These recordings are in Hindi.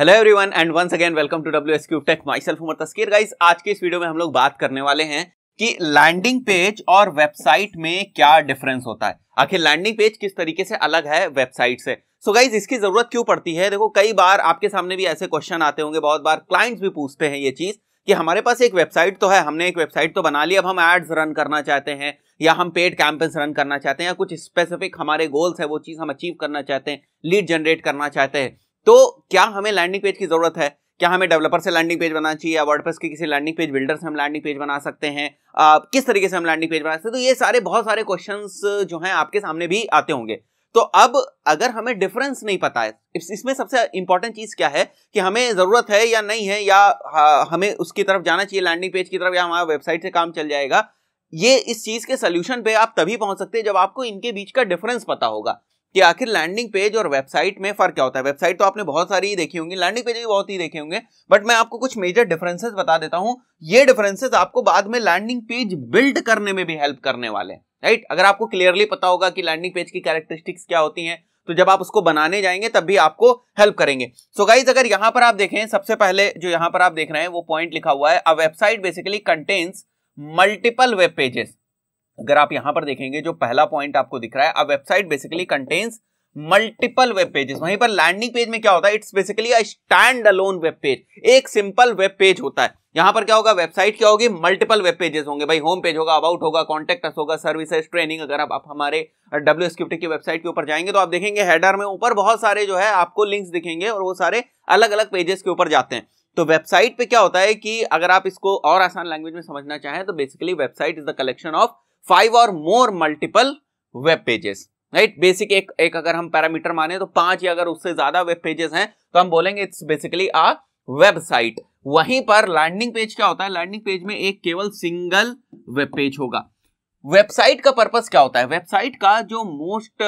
hello everyone and once again welcome to W S Q tech myself Umar Taskeer guys आज के इस वीडियो में हम लोग बात करने वाले हैं कि लैंडिंग पेज और वेबसाइट में क्या डिफरेंस होता है आखिर लैंडिंग पेज किस तरीके से अलग है वेबसाइट से सो so गाइज इसकी जरूरत क्यों पड़ती है देखो कई बार आपके सामने भी ऐसे क्वेश्चन आते होंगे बहुत बार क्लाइंट्स भी पूछते हैं ये चीज कि हमारे पास एक वेबसाइट तो है हमने एक वेबसाइट तो बना ली अब हम एड्स रन करना चाहते हैं या हम पेड कैंपेन्स रन करना चाहते हैं या कुछ स्पेसिफिक हमारे गोल्स है वो चीज़ हम अचीव करना चाहते हैं लीड जनरेट करना चाहते हैं तो क्या हमें लैंडिंग पेज की जरूरत है क्या हमें डेवलपर से लैंडिंग पेज बनाना चाहिए या वर्डप्रेस के किसी लैंडिंग पेज बिल्डर से हम लैंडिंग पेज बना सकते हैं आ, किस तरीके से हम लैंडिंग पेज बना सकते हैं तो ये सारे बहुत सारे क्वेश्चन जो हैं आपके सामने भी आते होंगे तो अब अगर हमें डिफरेंस नहीं पता है इसमें सबसे इंपॉर्टेंट चीज क्या है कि हमें जरूरत है या नहीं है या हमें उसकी तरफ जाना चाहिए लैंडिंग पेज की तरफ या हमारा वेबसाइट से काम चल जाएगा ये इस चीज के सोल्यूशन पे आप तभी पहुंच सकते हैं जब आपको इनके बीच का डिफरेंस पता होगा कि आखिर लैंडिंग पेज और वेबसाइट में फर्क क्या होता है वेबसाइट तो आपने बहुत सारी ही देखी होंगी लैंडिंग पेज भी बहुत ही देखे होंगे बट मैं आपको कुछ मेजर डिफरेंसेस बता देता हूं ये डिफरेंसेस आपको बाद में लैंडिंग पेज बिल्ड करने में भी हेल्प करने वाले हैं राइट अगर आपको क्लियरली पता होगा कि लैंडिंग पेज की कैरेक्टरिस्टिक्स क्या होती है तो जब आप उसको बनाने जाएंगे तब भी आपको हेल्प करेंगे सो so गाइज अगर यहां पर आप देखें सबसे पहले जो यहां पर आप देख रहे हैं वो पॉइंट लिखा हुआ है a website basically contains multiple web pages अगर आप यहां पर देखेंगे जो पहला पॉइंट आपको दिख रहा है अब website basically contains multiple web pages वहीं पर लैंडिंग पेज में क्या होता है it's basically stand alone web page एक सिंपल वेब पेज होता है यहां पर क्या होगा वेबसाइट क्या होगी मल्टीपल वेब पेजेस होंगे भाई होम पेज होगा अबाउट होगा कॉन्टेक्ट होगा सर्विसेज ट्रेनिंग अगर आप, आप हमारे डब्ल्यू स्क्रिप्ट की वेबसाइट के ऊपर जाएंगे तो आप देखेंगे हेडर में ऊपर बहुत सारे जो है आपको लिंक्स दिखेंगे और वो सारे अलग अलग पेजेस के ऊपर जाते हैं तो वेबसाइट पे क्या होता है कि अगर आप इसको और आसान लैंग्वेज में समझना चाहें तो basically website is the collection of five और more multiple web pages right basic एक एक अगर हम पैरामीटर माने तो पांच या अगर उससे ज्यादा वेब पेजेस हैं तो हम बोलेंगे इट्स बेसिकली आ वेबसाइट वहीं पर लैंडिंग पेज क्या होता है लैंडिंग पेज में एक केवल सिंगल वेब पेज होगा वेबसाइट का पर्पस क्या होता है वेबसाइट का जो मोस्ट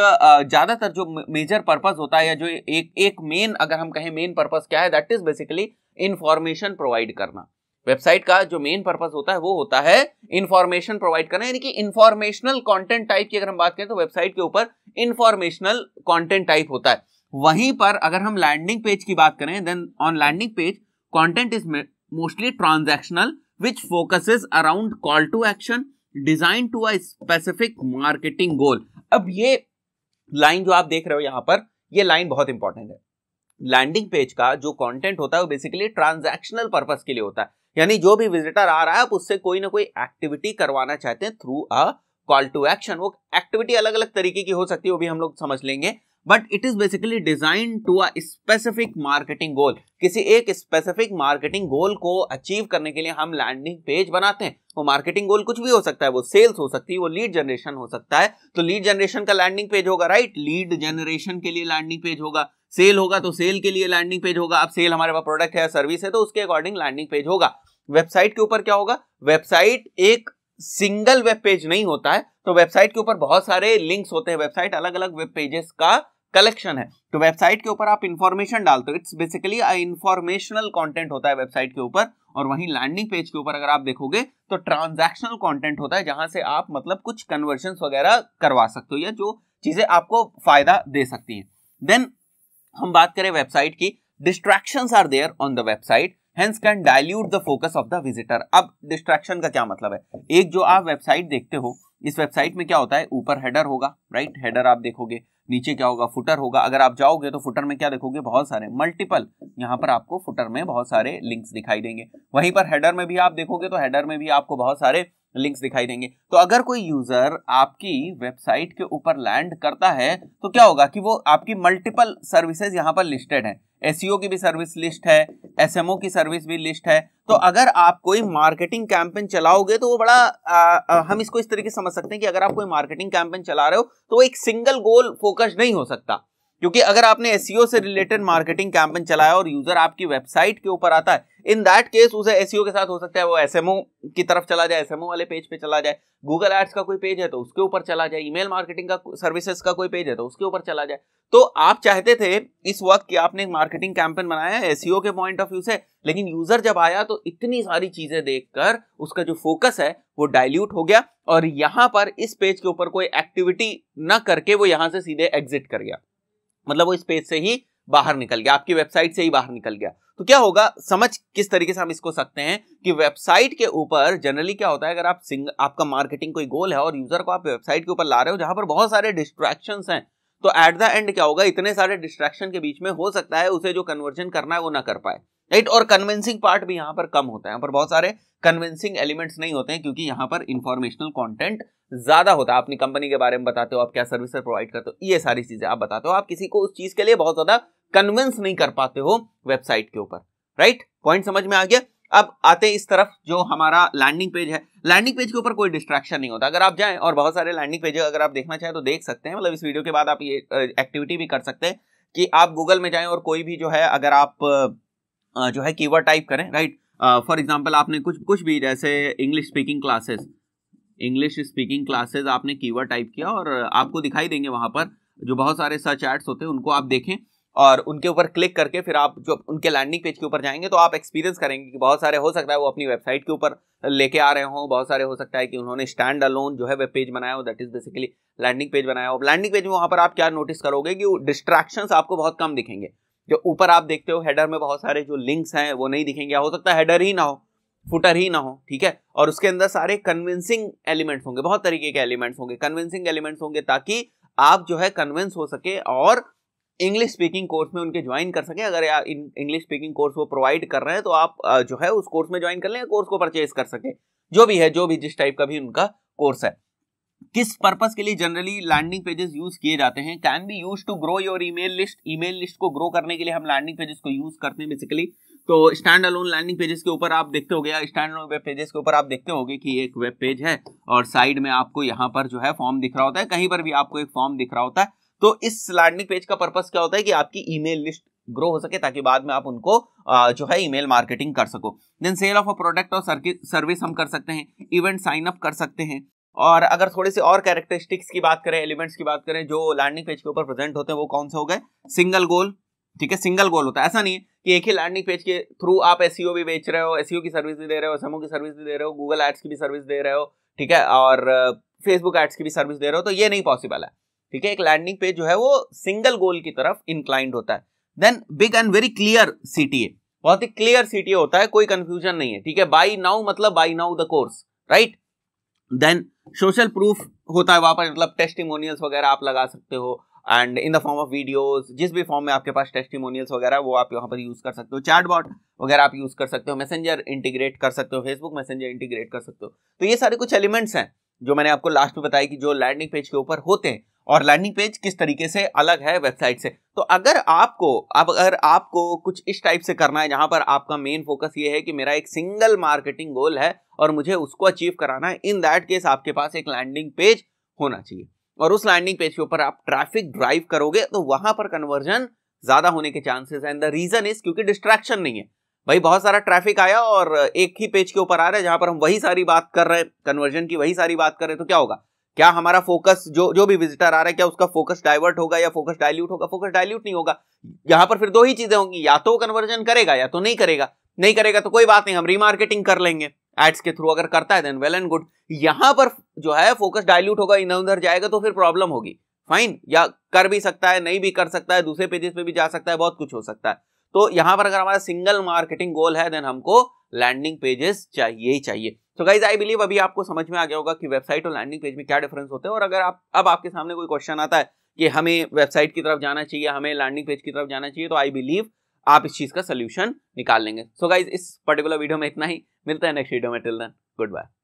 ज्यादातर जो मेजर पर्पस होता है या जो एक एक मेन अगर हम कहें मेन पर्पस क्या है that is basically information provide करना वेबसाइट का जो मेन पर्पज होता है वो होता है इंफॉर्मेशन प्रोवाइड करना यानी कि इंफॉर्मेशनल कंटेंट टाइप की अगर हम बात करें तो वेबसाइट के ऊपर इंफॉर्मेशनल कंटेंट टाइप होता है वहीं पर अगर हम लैंडिंग पेज की बात करें then on landing page content is mostly transactional which focuses around call to action design to a specific marketing goal अब ये लाइन जो आप देख रहे हो यहां पर ये लाइन बहुत इंपॉर्टेंट है लैंडिंग पेज का जो कंटेंट होता है वो बेसिकली ट्रांजैक्शनल पर्पस के लिए होता है यानी जो भी विजिटर आ रहा है आप उससे कोई ना कोई एक्टिविटी करवाना चाहते हैं through a call to action वो एक्टिविटी अलग अलग तरीके की हो सकती है वो भी हम लोग समझ लेंगे but it is basically design to a specific marketing goal किसी एक स्पेसिफिक मार्केटिंग गोल को अचीव करने के लिए हम लैंडिंग पेज बनाते हैं वो मार्केटिंग गोल कुछ भी हो सकता है वो सेल्स हो सकती है वो लीड जनरेशन हो सकता है तो लीड जनरेशन का लैंडिंग पेज होगा राइट लीड जनरेशन के लिए लैंडिंग पेज होगा सेल होगा तो सेल के लिए लैंडिंग पेज होगा अब सेल हमारे पास प्रोडक्ट है सर्विस है तो उसके अकॉर्डिंग लैंडिंग पेज होगा वेबसाइट के ऊपर क्या होगा वेबसाइट एक सिंगल वेब पेज नहीं होता है तो वेबसाइट के ऊपर बहुत सारे लिंक्स होते हैं वेबसाइट अलग अलग वेब पेजेस का कलेक्शन है तो वेबसाइट के ऊपर आप इंफॉर्मेशन डालते हो इट्स बेसिकली इंफॉर्मेशनल कंटेंट होता है वेबसाइट के ऊपर और वहीं लैंडिंग पेज के ऊपर अगर आप देखोगे तो ट्रांजैक्शनल कंटेंट होता है जहां से आप मतलब कुछ कन्वर्जन वगैरह करवा सकते हो या जो चीजें आपको फायदा दे सकती हैं देन हम बात करें वेबसाइट की distraction are there on the website hence can dilute the focus of the visitor अब डिस्ट्रैक्शन का क्या मतलब है एक जो आप वेबसाइट देखते हो इस वेबसाइट में क्या होता है ऊपर हेडर होगा राइट हेडर आप देखोगे नीचे क्या होगा फुटर होगा अगर आप जाओगे तो फुटर में क्या देखोगे बहुत सारे मल्टीपल यहाँ पर आपको फुटर में बहुत सारे लिंक्स दिखाई देंगे वहीं पर हेडर में भी आप देखोगे तो हेडर में भी आपको बहुत सारे लिंक्स दिखाई देंगे तो अगर कोई यूजर आपकी वेबसाइट के ऊपर लैंड करता है तो क्या होगा कि वो आपकी मल्टीपल सर्विसेज यहाँ पर लिस्टेड है एस e की भी सर्विस लिस्ट है एस की सर्विस भी लिस्ट है तो अगर आप कोई मार्केटिंग कैंपेन चलाओगे तो वो बड़ा आ, आ, हम इसको इस तरीके से समझ सकते हैं कि अगर आप कोई मार्केटिंग कैंपेन चला रहे हो तो वो एक सिंगल गोल फोकस नहीं हो सकता क्योंकि अगर आपने एस e से रिलेटेड मार्केटिंग कैंपेन चलाया और यूजर आपकी वेबसाइट के ऊपर आता है इन दैट केस उसे एस e के साथ हो सकता है वो एस की तरफ चला जाए एस वाले पेज पे चला जाए गूगल एड्स का कोई पेज है तो उसके ऊपर चला जाए ईमेल मार्केटिंग का सर्विसेज का कोई पेज है तो उसके ऊपर चला जाए तो आप चाहते थे इस वक्त कि आपने एक मार्केटिंग कैंपेन बनाया है एस e के पॉइंट ऑफ व्यू से लेकिन यूजर जब आया तो इतनी सारी चीजें देखकर उसका जो फोकस है वो डायल्यूट हो गया और यहां पर इस पेज के ऊपर कोई एक्टिविटी ना करके वो यहां से सीधे एग्जिट कर गया मतलब वो इस पेज से ही बाहर निकल गया आपकी वेबसाइट से ही बाहर निकल गया तो क्या होगा समझ किस तरीके से हम इसको सकते हैं कि वेबसाइट के ऊपर जनरली क्या होता है अगर आप सिंग आपका मार्केटिंग कोई गोल है और यूजर को आप वेबसाइट के ऊपर ला रहे हो जहां पर बहुत सारे डिस्ट्रैक्शन हैं तो एट द एंड क्या होगा इतने सारे डिस्ट्रैक्शन के बीच में हो सकता है उसे जो कन्वर्जन करना है वो ना कर पाए राइट और कन्विंसिंग पार्ट भी यहाँ पर कम होता है यहाँ पर बहुत सारे कन्विंसिंग एलिमेंट्स नहीं होते हैं क्योंकि यहाँ पर इंफॉर्मेशनल कंटेंट ज्यादा होता है अपनी कंपनी के बारे में बताते हो आप क्या सर्विस प्रोवाइड करते हो ये सारी चीजें आप बताते हो आप किसी को उस चीज के लिए बहुत ज्यादा कन्विंस नहीं कर पाते हो वेबसाइट के ऊपर राइट पॉइंट समझ में आ गया अब आते इस तरफ जो हमारा लैंडिंग पेज है लैंडिंग पेज के ऊपर कोई डिस्ट्रैक्शन नहीं होता अगर आप जाएं और बहुत सारे लैंडिंग पेज अगर आप देखना चाहें तो देख सकते हैं मतलब इस वीडियो के बाद आप ये एक्टिविटी भी कर सकते हैं कि आप गूगल में जाएं और कोई भी जो है अगर आप जो है कीवर्ड टाइप करें राइट फॉर एग्जाम्पल आपने कुछ कुछ भी जैसे English speaking classes English speaking classes आपने कीवर्ड टाइप किया और आपको दिखाई देंगे वहां पर जो बहुत सारे सर्च एड्स होते हैं उनको आप देखें और उनके ऊपर क्लिक करके फिर आप जो उनके लैंडिंग पेज के ऊपर जाएंगे तो आप एक्सपीरियंस करेंगे कि बहुत सारे हो सकता है वो अपनी वेबसाइट के ऊपर लेके आ रहे हों बहुत सारे हो सकता है कि उन्होंने स्टैंड अलोन जो है वेब पेज बनाया हो that is basically landing page बनाया हो लैंडिंग पेज में वहाँ पर आप क्या नोटिस करोगे कि डिस्ट्रैक्शंस आपको बहुत कम दिखेंगे जो ऊपर आप देखते हो हेडर में बहुत सारे जो लिंक्स हैं वो नहीं दिखेंगे हो सकता है हेडर ही ना हो फुटर ही ना हो ठीक है और उसके अंदर सारे कन्विंसिंग एलिमेंट्स होंगे बहुत तरीके के एलिमेंट्स होंगे कन्विंसिंग एलिमेंट्स होंगे ताकि आप जो है कन्विंस हो सके और इंग्लिश स्पीकिंग कोर्स में उनके ज्वाइन कर सके अगर आप इंग्लिश स्पीकिंग कोर्स वो प्रोवाइड कर रहे हैं तो आप जो है उस कोर्स में ज्वाइन कर लें कोर्स को परचेज कर सके जो भी है जो भी जिस टाइप का भी उनका कोर्स है किस पर्पज के लिए जनरली लैंडिंग पेजेस यूज किए जाते हैं can be use to grow your email list email list को ग्रो करने के लिए हम लैंडिंग पेजेस को यूज करते हैं बेसिकली तो स्टैंड अलोन लैंडिंग पेजेस के ऊपर आप देखते हो गया स्टैंड अलोन वेब पेजेस के ऊपर आप देखते गए कि एक वेब पेज है और साइड में आपको यहाँ पर जो है फॉर्म दिख रहा होता है कहीं पर भी आपको एक फॉर्म दिख रहा होता है तो इस लैंडिंग पेज का पर्पज क्या होता है कि आपकी ईमेल लिस्ट ग्रो हो सके ताकि बाद में आप उनको जो है ईमेल मार्केटिंग कर सको then sale of a product और सर्विस हम कर सकते हैं इवेंट साइन अप कर सकते हैं और अगर थोड़े से और कैरेक्टरिस्टिक्स की बात करें एलिमेंट्स की बात करें जो लैंडिंग पेज के ऊपर प्रेजेंट होते हैं वो कौन से हो गए सिंगल गोल ठीक है सिंगल गोल होता है ऐसा नहीं है कि एक ही लैंडिंग पेज के थ्रू आप एस e भी बेच रहे हो एस e की सर्विस भी दे रहे हो समो की सर्विस भी दे रहे हो गूगल एड्स की भी सर्विस दे रहे हो ठीक है और फेसबुक एड्स की भी सर्विस दे रहे हो तो ये नहीं पॉसिबल है ठीक है एक लैंडिंग पेज जो है वो सिंगल गोल की तरफ इंक्लाइंड होता है then big and very clear सी बहुत ही क्लियर सी होता है कोई कंफ्यूजन नहीं है ठीक है बाई नाउ मतलब buy now the course right then social proof होता है वहां पर मतलब टेस्टिमोनियल्स वगैरह आप लगा सकते हो and in the form of videos जिस भी फॉर्म में आपके पास टेस्टिमोनियल्स वगैरह वो आप यहाँ पर यूज़ कर सकते हो चैटबॉट वगैरह आप यूज़ कर सकते हो मैसेंजर इंटीग्रेट कर सकते हो फेसबुक मैसेंजर इंटीग्रेट कर सकते हो तो ये सारे कुछ एलिमेंट्स हैं जो मैंने आपको लास्ट में बताया कि जो लैंडिंग पेज के ऊपर होते हैं और लैंडिंग पेज किस तरीके से अलग है वेबसाइट से तो अगर आपको अब अगर आपको कुछ इस टाइप से करना है जहां पर आपका मेन फोकस ये है कि मेरा एक सिंगल मार्केटिंग गोल है और मुझे उसको अचीव कराना है इन दैट केस आपके पास एक लैंडिंग पेज होना चाहिए और उस लैंडिंग पेज के ऊपर आप ट्रैफिक ड्राइव करोगे तो वहां पर कन्वर्जन ज्यादा होने के चांसेस है एंड द रीजन इज क्योंकि डिस्ट्रैक्शन नहीं है भाई बहुत सारा ट्रैफिक आया और एक ही पेज के ऊपर आ रहा है जहां पर हम वही सारी बात कर रहे हैं कन्वर्जन की वही सारी बात कर रहे हैं तो क्या होगा क्या हमारा फोकस जो जो भी विजिटर आ रहा है क्या उसका फोकस डाइवर्ट होगा या फोकस डायल्यूट होगा फोकस डायल्यूट नहीं होगा यहां पर फिर दो ही चीजें होंगी या तो कन्वर्जन करेगा या तो नहीं करेगा नहीं करेगा तो कोई बात नहीं हम रीमार्केटिंग कर लेंगे एड्स के थ्रू अगर करता है देन वेल एंड गुड यहां पर जो है फोकस डायल्यूट होगा इधर उधर जाएगा तो फिर प्रॉब्लम होगी फाइन या कर भी सकता है नहीं भी कर सकता है दूसरे पेजेस पे भी जा सकता है बहुत कुछ हो सकता है तो यहां पर अगर हमारा सिंगल मार्केटिंग गोल है देन हमको लैंडिंग पेजेस चाहिए ही चाहिए तो गाइज आई बिलीव अभी आपको समझ में आ गया होगा कि वेबसाइट और लैंडिंग पेज में क्या डिफरेंस होते हैं और अगर आप अब आपके सामने कोई क्वेश्चन आता है कि हमें वेबसाइट की तरफ जाना चाहिए हमें लैंडिंग पेज की तरफ जाना चाहिए तो आई बिलीव आप इस चीज का सोल्यूशन निकाल लेंगे सो so गाइज इस पर्टिकुलर वीडियो में इतना ही मिलता है नेक्स्ट वीडियो में टिल देन गुड बाय